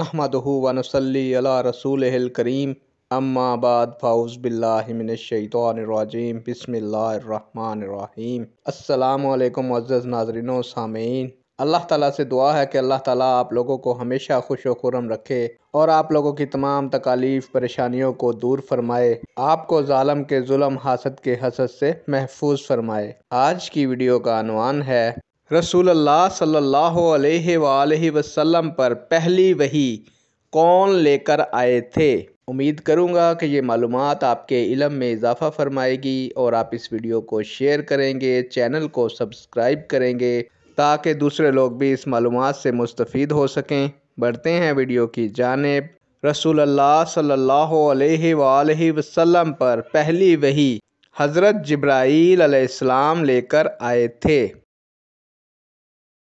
नहमदहू रसूल करीम अम्माबाद फ़ाउज़बिल्लाशैतरजीम बसमीम अल्लाम मज़्ज़ नाजरिन सामीन अल्लाह ताला से दुआ है कि अल्लाह ताला आप लोगों को हमेशा खुश व रखे और आप लोगों की तमाम तकालीफ परेशानियों को दूर फरमाए आपको ालम के जुल्म हासद के हसद से महफूज फरमाए आज की वीडियो का अनवान है रसूल सल्ला वसम वसल्लम पर पहली वही कौन लेकर आए थे उम्मीद करूँगा कि ये मालूम आपके इलम में इजाफ़ा फरमाएगी और आप इस वीडियो को शेयर करेंगे चैनल को सब्सक्राइब करेंगे ताकि दूसरे लोग भी इस मालूम से मुस्तफ़ हो सकें बढ़ते हैं वीडियो की जानब रसूल सल्ला वसम वसल्लम पर पहली वही हज़रत जब्राईल अलैहिस्सलाम लेकर आए थे